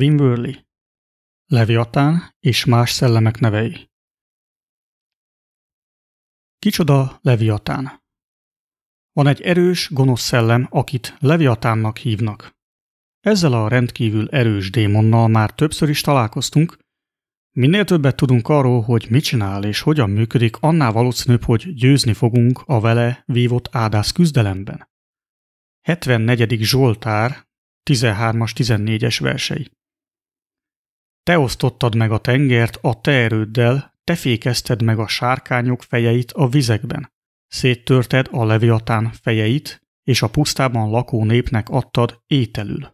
Wimberly, Leviatán és más szellemek nevei. Kicsoda Leviatán? Van egy erős, gonosz szellem, akit Leviatánnak hívnak. Ezzel a rendkívül erős démonnal már többször is találkoztunk. Minél többet tudunk arról, hogy mit csinál és hogyan működik, annál valószínűbb, hogy győzni fogunk a vele vívott ádász küzdelemben. 74. Zsoltár, 13-as, 14-es versei. Te osztottad meg a tengert a te erőddel, te fékezted meg a sárkányok fejeit a vizekben. Széttörted a leviatán fejeit, és a pusztában lakó népnek adtad ételül.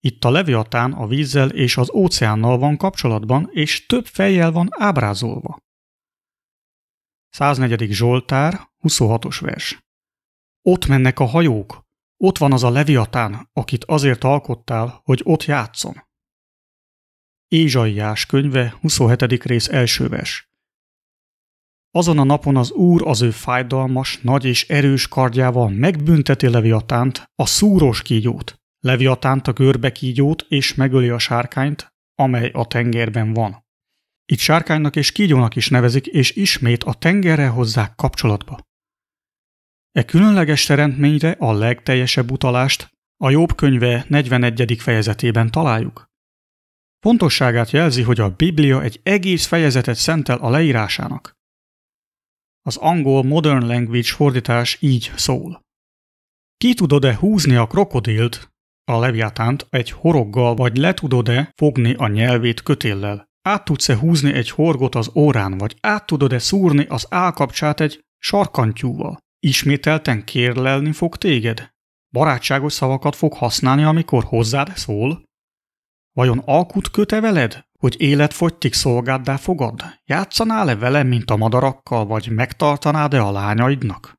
Itt a leviatán a vízzel és az óceánnal van kapcsolatban, és több fejjel van ábrázolva. 104. Zsoltár, 26-os vers. Ott mennek a hajók, ott van az a leviatán, akit azért alkottál, hogy ott játszon. Ézsaiás könyve, 27. rész első vers. Azon a napon az Úr az ő fájdalmas, nagy és erős kardjával megbünteti Leviatánt, a szúros kígyót, Leviatánt a görbe kígyót, és megöli a sárkányt, amely a tengerben van. Itt sárkánynak és kígyónak is nevezik, és ismét a tengerre hozzák kapcsolatba. E különleges teremtményre a legteljesebb utalást a Jobb könyve 41. fejezetében találjuk. Pontosságát jelzi, hogy a Biblia egy egész fejezetet szentel a leírásának. Az angol modern language fordítás így szól. Ki tudod-e húzni a krokodilt, a leviátánt, egy horoggal, vagy le tudod-e fogni a nyelvét kötéllel? Át tudsz-e húzni egy horgot az órán, vagy át tudod-e szúrni az állkapcsát egy sarkantyúval? Ismételten kérlelni fog téged? Barátságos szavakat fog használni, amikor hozzád szól? Vajon alkut köte veled, hogy életfogytig szolgáddá fogad? Játszanál-e vele, mint a madarakkal, vagy megtartanád-e a lányaidnak?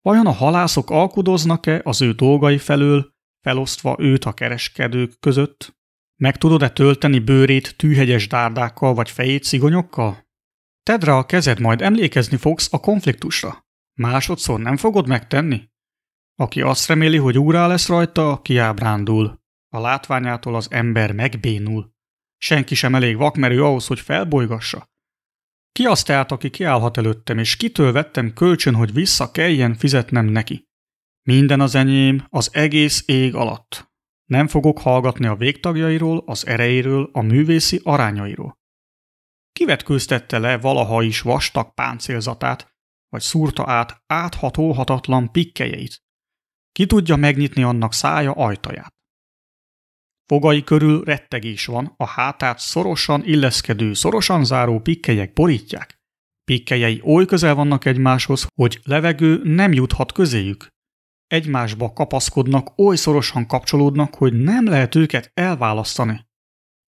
Vajon a halászok alkudoznak-e az ő dolgai felől, felosztva őt a kereskedők között? Meg tudod-e tölteni bőrét tűhegyes dárdákkal vagy fejét szigonyokkal? Tedd rá a kezed, majd emlékezni fogsz a konfliktusra. Másodszor nem fogod megtenni? Aki azt reméli, hogy úrá lesz rajta, kiábrándul. A látványától az ember megbénul. Senki sem elég vakmerő ahhoz, hogy felbolygassa. Ki az tehát, aki kiállhat előttem, és kitől vettem kölcsön, hogy vissza kelljen fizetnem neki? Minden az enyém, az egész ég alatt. Nem fogok hallgatni a végtagjairól, az erejéről, a művészi arányairól. Kivetkőztette le valaha is vastag páncélzatát, vagy szúrta át áthatóhatatlan pikkelyeit. Ki tudja megnyitni annak szája ajtaját? Fogai körül rettegés van, a hátát szorosan illeszkedő, szorosan záró pikkelyek borítják. Pikkelyei oly közel vannak egymáshoz, hogy levegő nem juthat közéjük. Egymásba kapaszkodnak, oly szorosan kapcsolódnak, hogy nem lehet őket elválasztani.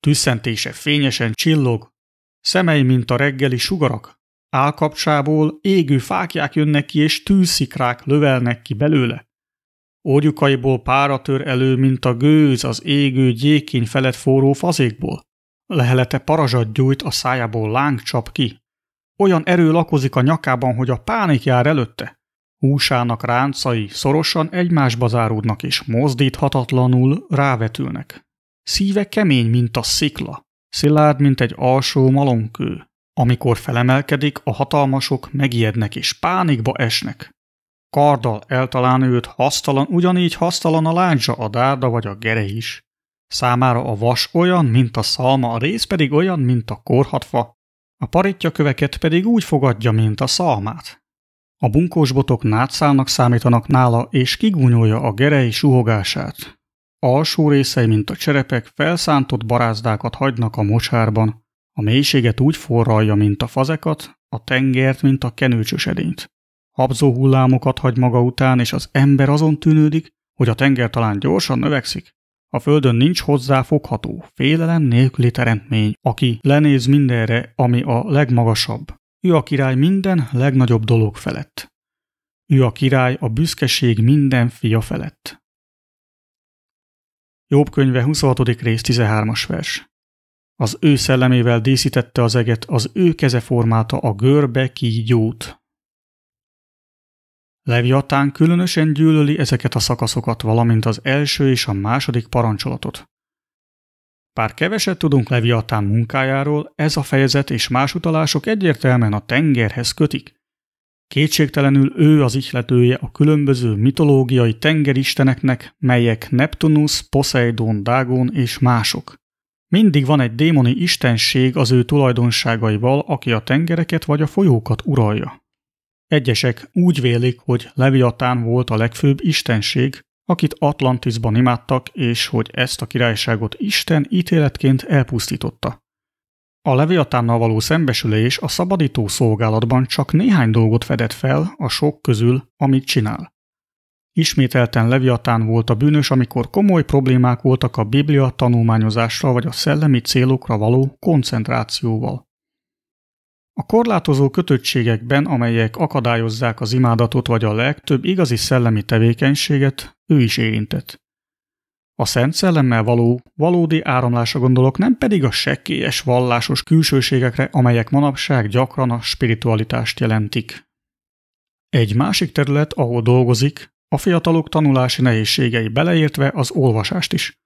Tüsszentése fényesen csillog, szemei, mint a reggeli sugarak. Álkapcsából égő fákják jönnek ki, és tűszikrák lövelnek ki belőle. Ógyukaiból pára tör elő, mint a gőz az égő gyékény felett forró fazékból. Lehelete parazsat gyújt, a szájából láng csap ki. Olyan erő lakozik a nyakában, hogy a pánik jár előtte. Húsának ráncai szorosan egymásba záródnak és mozdíthatatlanul rávetülnek. Szíve kemény, mint a szikla, szilárd, mint egy alsó malomkő. Amikor felemelkedik, a hatalmasok megijednek és pánikba esnek. Karddal eltalálni őt hasztalan, ugyanígy hasztalan a lándzsa, a dárda vagy a gere is. Számára a vas olyan, mint a szalma, a rész pedig olyan, mint a korhatfa, a köveket pedig úgy fogadja, mint a szalmát. A bunkós botok nátszálnak számítanak nála, és kigúnyolja a gerei suhogását. Alsó részei, mint a cserepek, felszántott barázdákat hagynak a mocsárban. A mélységet úgy forralja, mint a fazekat, a tengert, mint a edényt hullámokat hagy maga után, és az ember azon tűnődik, hogy a tenger talán gyorsan növekszik. A földön nincs hozzáfogható, félelem nélküli teremtmény, aki lenéz mindenre, ami a legmagasabb. Ő a király minden legnagyobb dolog felett. Ő a király a büszkeség minden fia felett. Jobb könyve 26. rész 13-as vers. Az ő szellemével díszítette az eget, az ő keze formálta a görbe kígyót. Leviatán különösen gyűlöli ezeket a szakaszokat, valamint az első és a második parancsolatot. Bár keveset tudunk Leviatán munkájáról, ez a fejezet és más utalások egyértelműen a tengerhez kötik. Kétségtelenül ő az ihletője a különböző mitológiai tengeristeneknek, melyek Neptunus, Poseidon, Dagon és mások. Mindig van egy démoni istenség az ő tulajdonságaival, aki a tengereket vagy a folyókat uralja. Egyesek úgy vélik, hogy Leviatán volt a legfőbb istenség, akit Atlantisban imádtak, és hogy ezt a királyságot Isten ítéletként elpusztította. A Leviatánnal való szembesülés a szabadító szolgálatban csak néhány dolgot fedett fel a sok közül, amit csinál. Ismételten Leviatán volt a bűnös, amikor komoly problémák voltak a Biblia tanulmányozásra vagy a szellemi célokra való koncentrációval. A korlátozó kötöttségekben, amelyek akadályozzák az imádatot vagy a legtöbb igazi szellemi tevékenységet, ő is érintett. A szent szellemmel való, valódi áramlásra gondolok, nem pedig a sekélyes vallásos külsőségekre, amelyek manapság gyakran a spiritualitást jelentik. Egy másik terület, ahol dolgozik, a fiatalok tanulási nehézségei beleértve az olvasást is.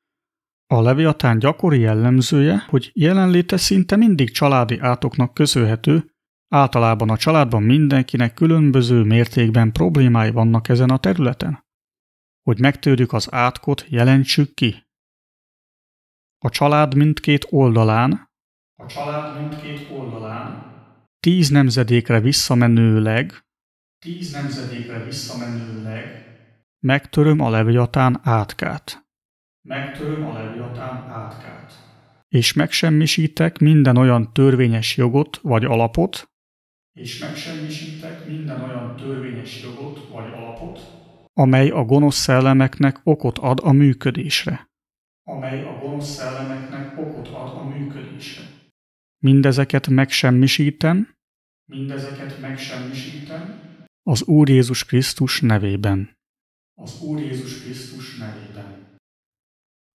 A leviatán gyakori jellemzője, hogy jelenléte szinte mindig családi átoknak köszönhető, általában a családban mindenkinek különböző mértékben problémái vannak ezen a területen. Hogy megtörjük az átkot, jelentsük ki. A család mindkét oldalán a család mindkét oldalán tíz nemzedékre visszamenőleg tíz nemzedékre visszamenőleg megtöröm a leviatán átkát. Megtöröm a leviatán átkát. És megsemmisítek minden olyan törvényes jogot vagy alapot, és megsemmisítek minden olyan törvényes jogot vagy alapot, amely a gonosz szellemeknek okot ad a működésre. Amely a gonosz szellemeknek okot ad a működésre. Mindezeket megsemmisítem, mindezeket megsemmisítem, az Úr Jézus Krisztus nevében. Az Úr Jézus Krisztus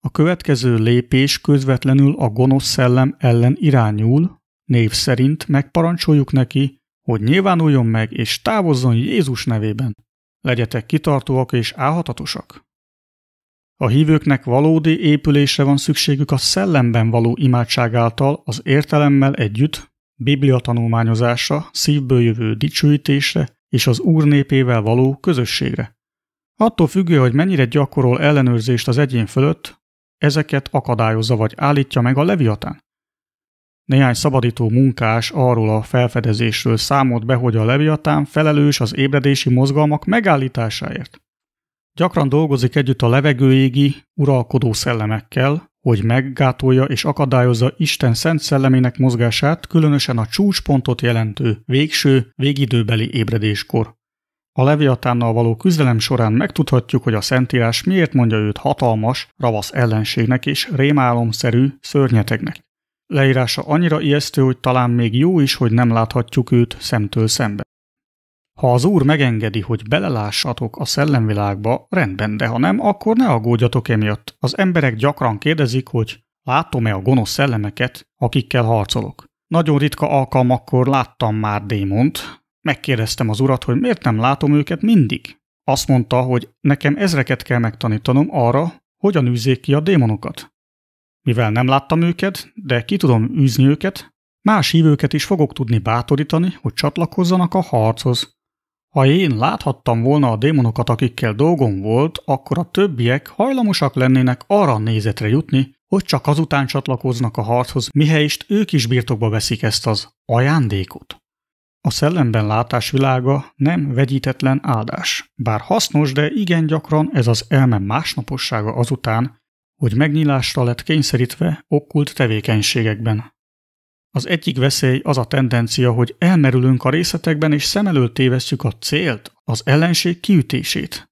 a következő lépés közvetlenül a gonosz szellem ellen irányul, név szerint megparancsoljuk neki, hogy nyilvánuljon meg és távozzon Jézus nevében. Legyetek kitartóak és álhatatosak. A hívőknek valódi épülésre van szükségük a szellemben való imádság által, az értelemmel együtt, Biblia tanulmányozásra, szívből jövő dicsőítésre és az Úr népével való közösségre. Attól függő, hogy mennyire gyakorol ellenőrzést az egyén fölött, Ezeket akadályozza vagy állítja meg a Leviatán. Néhány szabadító munkás arról a felfedezésről számolt be, hogy a Leviatán felelős az ébredési mozgalmak megállításáért. Gyakran dolgozik együtt a levegőégi, uralkodó szellemekkel, hogy meggátolja és akadályozza Isten szent szellemének mozgását, különösen a csúcspontot jelentő, végső, végidőbeli ébredéskor. A Leviatánnal való küzdelem során megtudhatjuk, hogy a Szentírás miért mondja őt hatalmas, ravasz ellenségnek és rémálomszerű szörnyetegnek. Leírása annyira ijesztő, hogy talán még jó is, hogy nem láthatjuk őt szemtől szembe. Ha az Úr megengedi, hogy belelássatok a szellemvilágba, rendben, de ha nem, akkor ne aggódjatok emiatt. Az emberek gyakran kérdezik, hogy látom-e a gonosz szellemeket, akikkel harcolok. Nagyon ritka alkalmakkor láttam már démont, Megkérdeztem az urat, hogy miért nem látom őket mindig. Azt mondta, hogy nekem ezreket kell megtanítanom arra, hogyan űzzék ki a démonokat. Mivel nem láttam őket, de ki tudom űzni őket, más hívőket is fogok tudni bátorítani, hogy csatlakozzanak a harchoz. Ha én láthattam volna a démonokat, akikkel dolgom volt, akkor a többiek hajlamosak lennének arra a nézetre jutni, hogy csak azután csatlakoznak a harchoz, miheist ők is birtokba veszik ezt az ajándékot. A szellemben látásvilága nem vegyítetlen áldás, bár hasznos, de igen gyakran ez az elme másnapossága azután, hogy megnyilásra lett kényszerítve okkult tevékenységekben. Az egyik veszély az a tendencia, hogy elmerülünk a részletekben és szem előtt tévesszük a célt, az ellenség kiütését.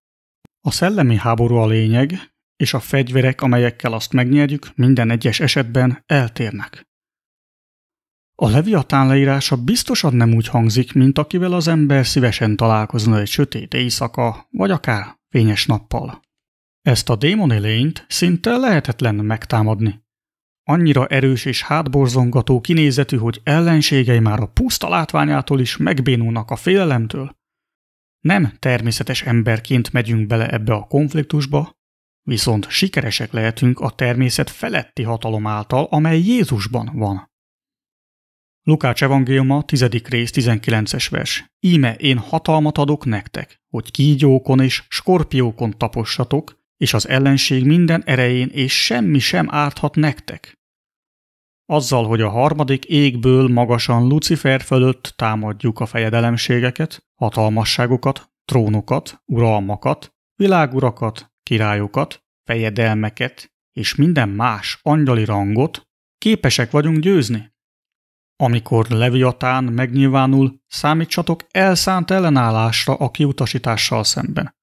A szellemi háború a lényeg, és a fegyverek, amelyekkel azt megnyerjük, minden egyes esetben eltérnek. A Leviatán leírása biztosan nem úgy hangzik, mint akivel az ember szívesen találkozna egy sötét éjszaka, vagy akár fényes nappal. Ezt a démoni lényt szinte lehetetlen megtámadni. Annyira erős és hátborzongató kinézetű, hogy ellenségei már a puszta látványától is megbénulnak a félelemtől. Nem természetes emberként megyünk bele ebbe a konfliktusba, viszont sikeresek lehetünk a természet feletti hatalom által, amely Jézusban van. Lukács evangéliuma, 10. rész, 19 vers. Íme én hatalmat adok nektek, hogy kígyókon és skorpiókon tapossatok, és az ellenség minden erején, és semmi sem árthat nektek. Azzal, hogy a harmadik égből magasan Lucifer fölött támadjuk a fejedelemségeket, hatalmasságokat, trónokat, uralmakat, világurakat, királyokat, fejedelmeket és minden más angyali rangot, képesek vagyunk győzni. Amikor Leviatán megnyilvánul, számítsatok elszánt ellenállásra a kiutasítással szemben.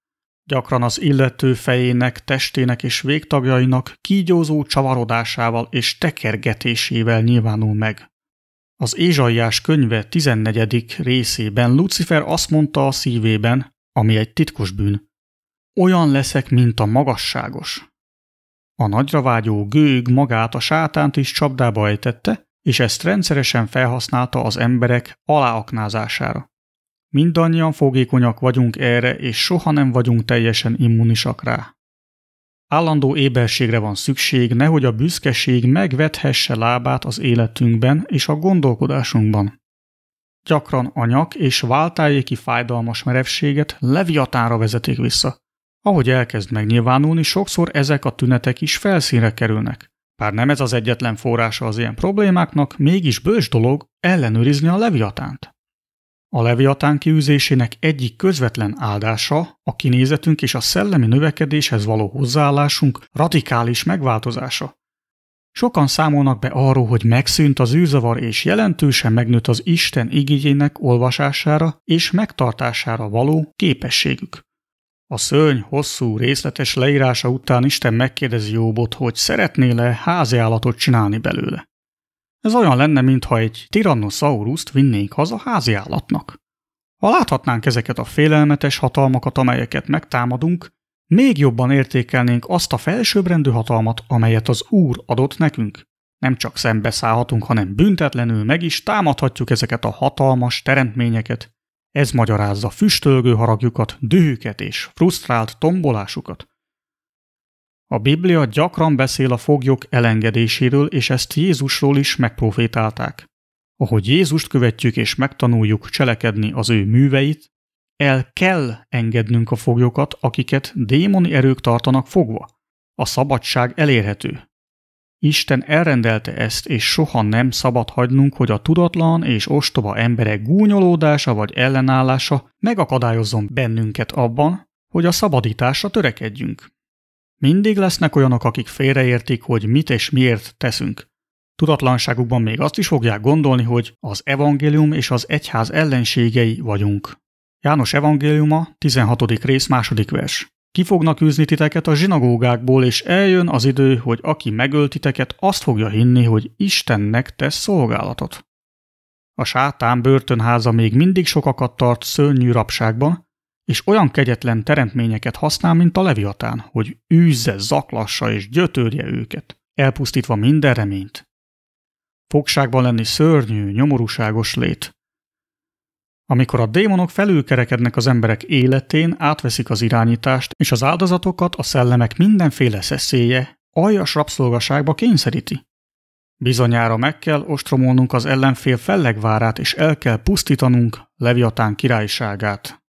Gyakran az illető fejének, testének és végtagjainak kígyózó csavarodásával és tekergetésével nyilvánul meg. Az Ézsaiás könyve 14. részében Lucifer azt mondta a szívében, ami egy titkos bűn. Olyan leszek, mint a magasságos. A nagyra vágyó gőg magát a sátánt is csapdába ejtette, és ezt rendszeresen felhasználta az emberek aláaknázására. Mindannyian fogékonyak vagyunk erre, és soha nem vagyunk teljesen immunisak rá. Állandó éberségre van szükség, nehogy a büszkeség megvethesse lábát az életünkben és a gondolkodásunkban. Gyakran a nyak és váltájéki fájdalmas merevséget leviatára vezetik vissza. Ahogy elkezd megnyilvánulni, sokszor ezek a tünetek is felszínre kerülnek. Bár nem ez az egyetlen forrása az ilyen problémáknak, mégis bős dolog ellenőrizni a leviatánt. A leviatán kiűzésének egyik közvetlen áldása a kinézetünk és a szellemi növekedéshez való hozzáállásunk radikális megváltozása. Sokan számolnak be arról, hogy megszűnt az űzavar és jelentősen megnőtt az Isten igényének olvasására és megtartására való képességük. A szörny hosszú, részletes leírása után Isten megkérdezi Jóbot, hogy szeretnél e háziállatot csinálni belőle. Ez olyan lenne, mintha egy tirannosauruszt vinnénk haza állatnak. Ha láthatnánk ezeket a félelmetes hatalmakat, amelyeket megtámadunk, még jobban értékelnénk azt a felsőbbrendű hatalmat, amelyet az Úr adott nekünk. Nem csak szembeszállhatunk, hanem büntetlenül meg is támadhatjuk ezeket a hatalmas teremtményeket, ez magyarázza füstölgő haragjukat, dühüket és frusztrált tombolásukat. A Biblia gyakran beszél a foglyok elengedéséről, és ezt Jézusról is megprofétálták. Ahogy Jézust követjük és megtanuljuk cselekedni az ő műveit, el kell engednünk a foglyokat, akiket démoni erők tartanak fogva. A szabadság elérhető, Isten elrendelte ezt, és soha nem szabad hagynunk, hogy a tudatlan és ostoba emberek gúnyolódása vagy ellenállása megakadályozzon bennünket abban, hogy a szabadításra törekedjünk. Mindig lesznek olyanok, akik félreértik, hogy mit és miért teszünk. Tudatlanságukban még azt is fogják gondolni, hogy az evangélium és az egyház ellenségei vagyunk. János evangéliuma, 16. rész, második vers. Ki fognak űzni titeket a zsinagógákból, és eljön az idő, hogy aki megöl titeket, azt fogja hinni, hogy Istennek tesz szolgálatot. A sátán börtönháza még mindig sokakat tart szörnyű rabságban, és olyan kegyetlen teremtményeket használ, mint a leviatán, hogy űzze, zaklassa és gyötörje őket, elpusztítva minden reményt. Fogságban lenni szörnyű, nyomorúságos lét, amikor a démonok felülkerekednek az emberek életén, átveszik az irányítást, és az áldozatokat a szellemek mindenféle szeszélye aljas rabszolgaságba kényszeríti. Bizonyára meg kell ostromolnunk az ellenfél fellegvárát, és el kell pusztítanunk Leviatán királyságát.